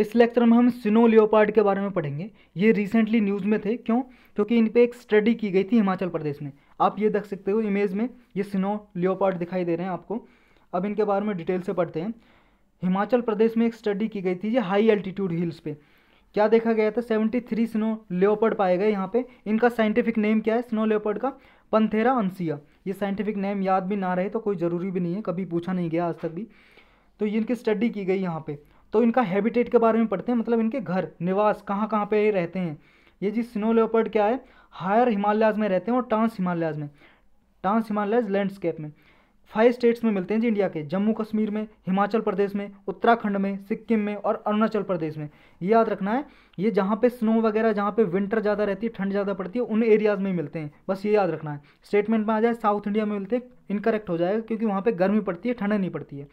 इस लेक्चर में हम स्नो लियोपार्ड के बारे में पढ़ेंगे ये रिसेंटली न्यूज़ में थे क्यों क्योंकि इन पर एक स्टडी की गई थी हिमाचल प्रदेश में आप ये देख सकते हो इमेज में ये स्नो लियोपार्ड दिखाई दे रहे हैं आपको अब इनके बारे में डिटेल से पढ़ते हैं हिमाचल प्रदेश में एक स्टडी की गई थी ये हाई एल्टीट्यूड हिल्स पे क्या देखा गया था सेवेंटी थ्री स्नो लेपर्ड पाए गए यहाँ पे इनका साइंटिफिक नेम क्या है स्नो लेपर्ड का पंथेरा अंसिया ये साइंटिफिक नेम याद भी ना रहे तो कोई ज़रूरी भी नहीं है कभी पूछा नहीं गया आज तक भी तो ये इनकी स्टडी की गई यहाँ पे तो इनका हैबिटेट के बारे में पढ़ते हैं मतलब इनके घर निवास कहाँ कहाँ पे रहते हैं ये जी स्नो लेपर्ड क्या है हायर हिमालयाज में रहते हैं और ट्रांस हिमालयाज में ट्रांस हिमालयाज लैंडस्केप में फाइव स्टेट्स में मिलते हैं जी इंडिया के जम्मू कश्मीर में हिमाचल प्रदेश में उत्तराखंड में सिक्किम में और अरुणाचल प्रदेश में याद रखना है ये जहाँ पे स्नो वगैरह जहाँ पे विंटर ज़्यादा रहती है ठंड ज़्यादा पड़ती है उन एरियाज़ में मिलते हैं बस ये याद रखना है स्टेटमेंट में आ जाए साउथ इंडिया में मिलते हैं इनकरेक्ट हो जाएगा क्योंकि वहाँ पर गर्मी पड़ती है ठंड नहीं पड़ती है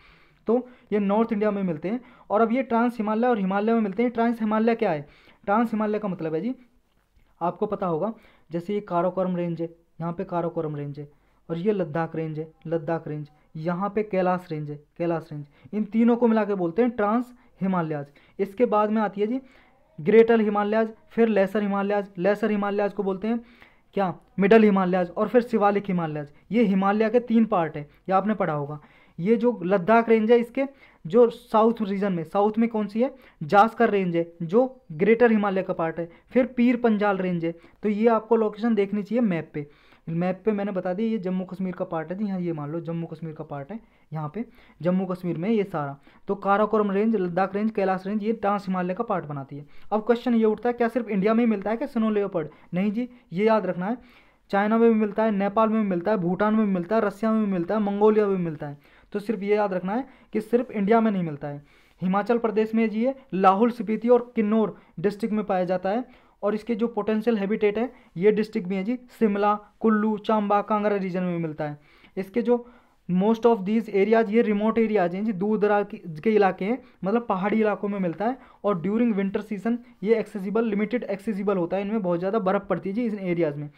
तो ये नॉर्थ इंडिया में मिलते हैं और अब ये ट्रांस हिमालय और हिमालय में मिलते हैं ट्रांस हिमालय क्या है ट्रांस हिमालय का मतलब है जी आपको पता होगा जैसे ये काराकोरम रेंज है यहाँ पे काराकोरम रेंज है और ये लद्दाख रेंज है लद्दाख रेंज यहाँ पे कैलाश रेंज है कैलाश रेंज इन तीनों को मिला के बोलते हैं ट्रांस हिमालयाज इसके बाद में आती है जी ग्रेटर हिमालयाज फिर लेसर हिमालयाज लेसर हिमालयाज को बोलते हैं क्या मिडल हिमालयाज और फिर शिवालिक हिमालयाज ये हिमालय के तीन पार्ट हैं ये आपने पढ़ा होगा ये जो लद्दाख रेंज है इसके जो साउथ रीजन में साउथ में कौन सी है जास्कर रेंज है जो ग्रेटर हिमालय का पार्ट है फिर पीर पंजाल रेंज है तो ये आपको लोकेशन देखनी चाहिए मैप पे मैप पे मैंने बता दिया ये जम्मू कश्मीर का पार्ट है जी हाँ ये मान लो जम्मू कश्मीर का पार्ट है यहाँ पे जम्मू कश्मीर में ये सारा तो Karakoram range Ladakh range Kailash range ये ट्रांस हिमालय का पार्ट बनाती है अब क्वेश्चन ये उठता है क्या सिर्फ इंडिया में ही मिलता है क्या स्नो लेपर्ड नहीं जी ये याद रखना है चाइना में भी मिलता है नेपाल में भी मिलता है भूटान में भी मिलता है रसिया में भी मिलता है मंगोलिया में भी मिलता है तो सिर्फ ये याद रखना है कि सिर्फ इंडिया में नहीं मिलता है हिमाचल प्रदेश में ये लाहौल स्पीति और किन्नौर डिस्ट्रिक्ट में पाया जाता है और इसके जो पोटेंशियल हैबिटेट है ये डिस्ट्रिक्ट भी है जी शिमला कुल्लू चांबा कांगड़ा रीजन में मिलता है इसके जो मोस्ट ऑफ दीज एरियाज ये रिमोट एरियाज हैं जी दूर दराज के इलाके हैं मतलब पहाड़ी इलाकों में मिलता है और ड्यूरिंग विंटर सीजन ये एक्सेसिबल लिमिटेड एक्सेसिबल होता है इनमें बहुत ज़्यादा बर्फ़ पड़ती है जी इन एरियाज़ में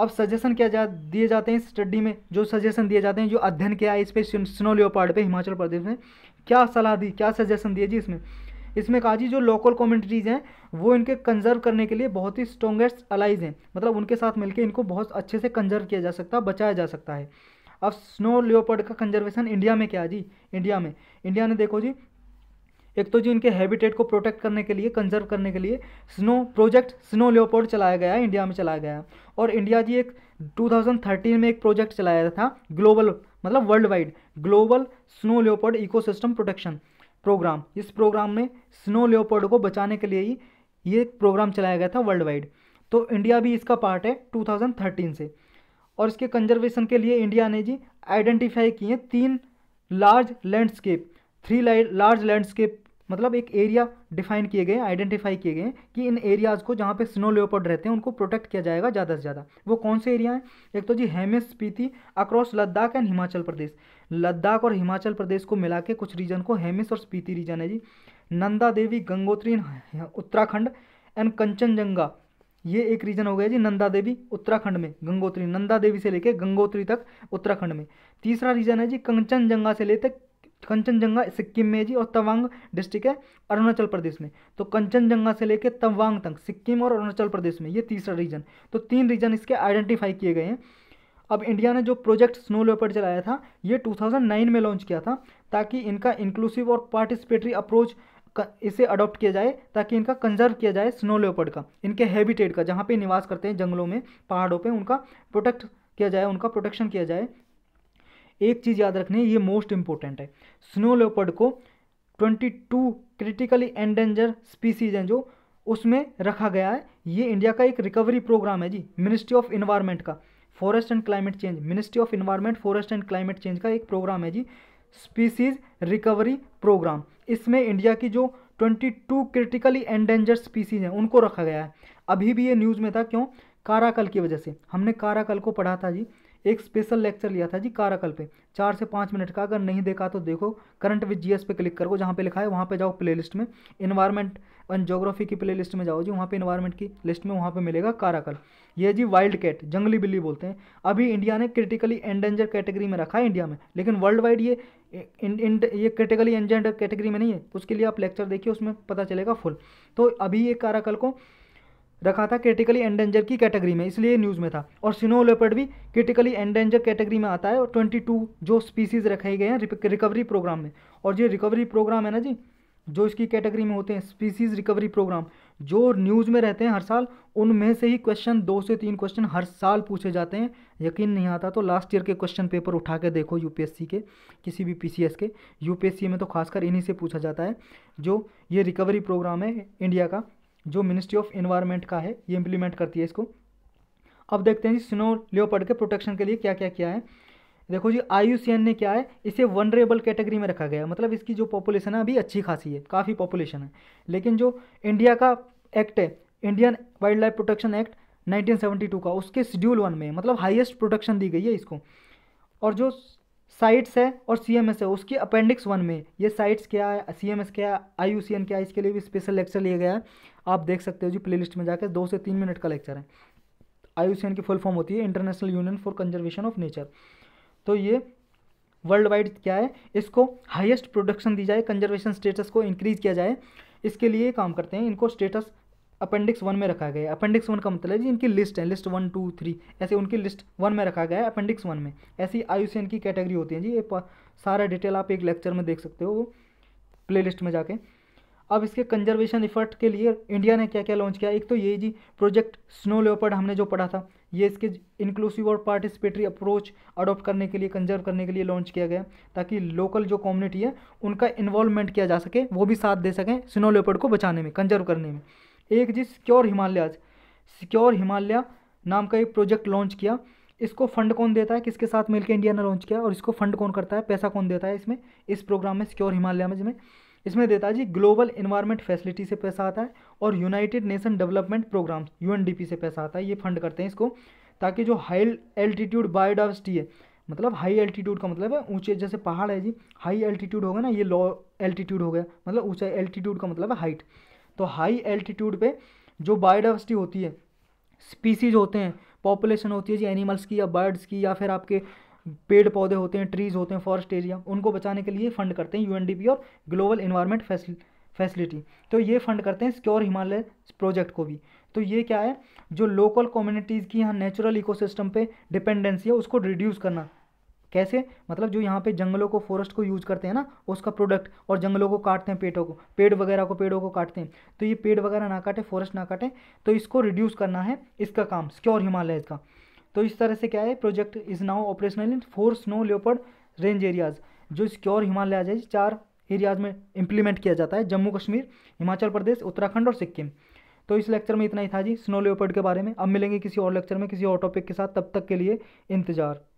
अब सजेशन क्या जा दिए जाते हैं स्टडी में जो सजेशन दिए जाते हैं जो अध्ययन किया है इस पर स्नो लियोपार्ड पे हिमाचल प्रदेश में क्या सलाह दी क्या सजेशन दिए जी इसमें इसमें कहा जी जो लोकल कम्युनिटीज़ हैं वो इनके कंजर्व करने के लिए बहुत ही स्ट्रॉन्गेस्ट अलाइज हैं मतलब उनके साथ मिलकर इनको बहुत अच्छे से कंजर्व किया जा सकता है बचाया जा सकता है अब स्नो लियोपर्ड का कंजर्वेशन इंडिया में क्या जी इंडिया में इंडिया ने देखो जी एक तो जी उनके हैबिटेट को प्रोटेक्ट करने के लिए कंजर्व करने के लिए स्नो प्रोजेक्ट स्नो लियोपोर्ड चलाया गया इंडिया में चलाया गया और इंडिया जी एक 2013 में एक प्रोजेक्ट चलाया था ग्लोबल मतलब world wide global snow leopard eco protection program इस प्रोग्राम में स्नो लियोपोर्ड को बचाने के लिए ही ये प्रोग्राम चलाया गया था वर्ल्ड वाइड तो इंडिया भी इसका पार्ट है 2013 से और इसके कंजर्वेशन के लिए इंडिया ने जी आइडेंटिफाई किए तीन large landscape three large landscape मतलब एक एरिया डिफाइन किए गए आइडेंटिफाई किए गए कि इन एरियाज़ को जहाँ पे स्नो लेपर्ड रहते हैं उनको प्रोटेक्ट किया जाएगा ज़्यादा से ज़्यादा वो कौन से एरिया हैं एक तो जी हेमिस स्पीति अक्रॉस लद्दाख एंड हिमाचल प्रदेश लद्दाख और हिमाचल प्रदेश को मिला के कुछ रीजन को हेमिस और स्पीति रीजन है जी नंदा देवी गंगोत्री उत्तराखंड एंड कंचनजंगा ये एक रीजन हो गया जी नंदा देवी उत्तराखंड में गंगोत्री नंदा देवी से लेके गंगोत्री तक उत्तराखंड में तीसरा रीजन है जी कंचनजंगा से लेकर कंचनजंगा सिक्किम में जी और तवांग डिस्ट्रिक्ट है अरुणाचल प्रदेश में तो कंचनजंगा से लेकर तवांग तक सिक्किम और अरुणाचल प्रदेश में ये तीसरा रीजन तो तीन रीजन इसके आइडेंटिफाई किए गए हैं अब इंडिया ने जो प्रोजेक्ट स्नो लेपर्ड चलाया था ये 2009 में लॉन्च किया था ताकि इनका इंक्लूसिव और पार्टिसिपेटरी अप्रोच इसे अडॉप्ट किया जाए ताकि इनका कंजर्व किया जाए स्नो लेपर्ड का इनके हैबिटेट का जहाँ पे निवास करते हैं जंगलों में पहाड़ों पे उनका प्रोटेक्ट किया जाए उनका प्रोटेक्शन किया जाए एक चीज़ याद रखनी है ये मोस्ट इंपॉर्टेंट है स्नो लेपर्ड को 22 क्रिटिकली एंडेंजर स्पीसीज हैं जो उसमें रखा गया है ये इंडिया का एक रिकवरी प्रोग्राम है जी मिनिस्ट्री ऑफ इन्वायरमेंट का forest and climate change ministry of environment forest and climate change का एक प्रोग्राम है जी स्पीसीज रिकवरी प्रोग्राम इसमें इंडिया की जो 22 क्रिटिकली एंडेंजर स्पीसीज हैं उनको रखा गया है अभी भी ये न्यूज़ में था क्यों काराकल की वजह से हमने काराकल को पढ़ा था जी एक स्पेशल लेक्चर लिया था जी काराकल पे चार से पाँच मिनट का अगर नहीं देखा तो देखो करंट विद जीएस पे क्लिक करो जहाँ पे लिखा है वहाँ पे जाओ प्लेलिस्ट में इन्वायरमेंट एंड जोग्राफी की प्लेलिस्ट में जाओ जी वहाँ पे इन्वायरमेंट की लिस्ट में वहाँ पे मिलेगा काराकल ये जी वाइल्ड कैट जंगली बिल्ली बोलते हैं अभी इंडिया ने क्रिटिकली एंडेंजर कैटेगरी में रखा है इंडिया में लेकिन वर्ल्ड वाइड ये ये क्रिटिकली एंडेंजर कैटेगरी में नहीं है उसके लिए आप लेक्चर देखिए उसमें पता चलेगा फुल तो अभी ये काराकल को रखा था क्रिटिकली एंडेंजर की कैटेगरी में इसलिए न्यूज़ में था और स्नो लेपर्ड भी क्रिटिकली एंडेंजर कैटेगरी में आता है और ट्वेंटी टू जो स्पीसीज रखे गए हैं रिकवरी प्रोग्राम में और ये रिकवरी प्रोग्राम है ना जी जो इसकी कैटेगरी में होते हैं स्पीसीज रिकवरी प्रोग्राम जो न्यूज़ में रहते हैं हर साल उनमें से ही क्वेश्चन दो से तीन क्वेश्चन हर साल पूछे जाते हैं यकीन नहीं आता तो लास्ट ईयर के क्वेश्चन पेपर उठा के देखो यूपीएससी के किसी भी पीसीएस के यूपीएससी में तो खासकर इन्हीं से पूछा जाता है जो ये रिकवरी प्रोग्राम है इंडिया का जो मिनिस्ट्री ऑफ इन्वायरमेंट का है ये इम्प्लीमेंट करती है इसको अब देखते हैं जी स्नो लियोपर्ड के प्रोटेक्शन के लिए क्या क्या किया है देखो जी आई ने क्या है इसे वनरेबल कैटेगरी में रखा गया है मतलब इसकी जो पॉपुलेशन है अभी अच्छी खासी है काफ़ी पॉपुलेशन है लेकिन जो इंडिया का एक्ट है Indian wildlife protection act 1972 का उसके शेड्यूल वन में मतलब हाईएस्ट प्रोटेक्शन दी गई है इसको और जो साइट्स है और सी एम एस है उसकी अपेंडिक्स वन में ये साइट्स क्या है सी एम एस क्या है आई यू सी एन क्या है इसके लिए भी स्पेशल लेक्चर लिया गया है आप देख सकते हो जी प्ले में जाकर दो से तीन मिनट का लेक्चर है आई की फुल फॉर्म होती है international union for conservation of nature तो ये वर्ल्ड वाइड क्या है इसको हाईएस्ट प्रोडक्शन दी जाए कंजर्वेशन स्टेटस को इंक्रीज किया जाए इसके लिए काम करते हैं इनको स्टेटस अपेंडिक्स वन में रखा गया है अपेंडिक्स वन का मतलब है जी इनकी लिस्ट है लिस्ट वन टू थ्री ऐसे उनकी लिस्ट वन में रखा गया है अपेंडिक्स वन में ऐसी आई की कैटेगरी होती है जी ये सारा डिटेल आप एक लेक्चर में देख सकते हो प्ले लिस्ट में जाके अब इसके कंजर्वेशन इफर्ट के लिए इंडिया ने क्या क्या लॉन्च किया एक तो ये जी प्रोजेक्ट स्नो लेपर्ड हमने जो पढ़ा था ये इसके इंक्लूसिव और पार्टिसिपेटरी अप्रोच अडॉप्ट करने के लिए कंजर्व करने के लिए लॉन्च किया गया ताकि लोकल जो कम्युनिटी है उनका इन्वॉल्वमेंट किया जा सके वो भी साथ दे सकें स्नो लेपर्ड को बचाने में कंजर्व करने में एक जी सिक्योर हिमालयाज सिक्योर हिमालय नाम का एक प्रोजेक्ट लॉन्च किया इसको फंड कौन देता है किसके साथ मिलकर इंडिया ने लॉन्च किया और इसको फंड कौन करता है पैसा कौन देता है इसमें इस प्रोग्राम में सिक्योर हिमालय में जिसमें इसमें देता है जी ग्लोबल इन्वायरमेंट फैसिलिटी से पैसा आता है और united nation development program UNDP से पैसा आता है ये फंड करते हैं इसको ताकि जो हाई एल्टीट्यूड बायोडावर्सिटी है मतलब हाई एल्टीट्यूड का मतलब है ऊंचे जैसे पहाड़ है जी हाई एल्टीट्यूड होगा ना ये लो एल्टीट्यूड हो गया मतलब ऊंचा एल्टीट्यूड का मतलब है हाइट तो हाई एल्टीट्यूड पे जो बायोडाइवर्सिटी होती है स्पीसीज होते हैं पॉपुलेशन होती है जी एनिमल्स की या बर्ड्स की या फिर आपके पेड़ पौधे होते हैं ट्रीज होते हैं फॉरेस्ट एरिया उनको बचाने के लिए फंड करते हैं यूएनडीपी और ग्लोबल इन्वायरमेंट फैसिलिटी तो ये फंड करते हैं स्क्योर हिमालय प्रोजेक्ट को भी तो ये क्या है जो लोकल कम्युनिटीज़ की यहाँ नेचुरल इकोसिस्टम पे डिपेंडेंसी है उसको रिड्यूस करना कैसे मतलब जो यहाँ पे जंगलों को फॉरेस्ट को यूज़ करते हैं ना उसका प्रोडक्ट और जंगलों को काटते हैं पेड़ों को पेड़ वगैरह को पेड़ों को काटते हैं तो ये पेड़ वगैरह ना काटे फॉरेस्ट ना काटे तो इसको रिड्यूस करना है इसका काम स्क्योर हिमालय का तो इस तरह से क्या है project is now operational in four snow leopard range areas जो सिक्योर हिमालय है चार एरियाज में इंप्लीमेंट किया जाता है जम्मू कश्मीर हिमाचल प्रदेश उत्तराखंड और सिक्किम तो इस लेक्चर में इतना ही था जी स्नो लेपर्ड के बारे में अब मिलेंगे किसी और लेक्चर में किसी और टॉपिक के साथ तब तक के लिए इंतजार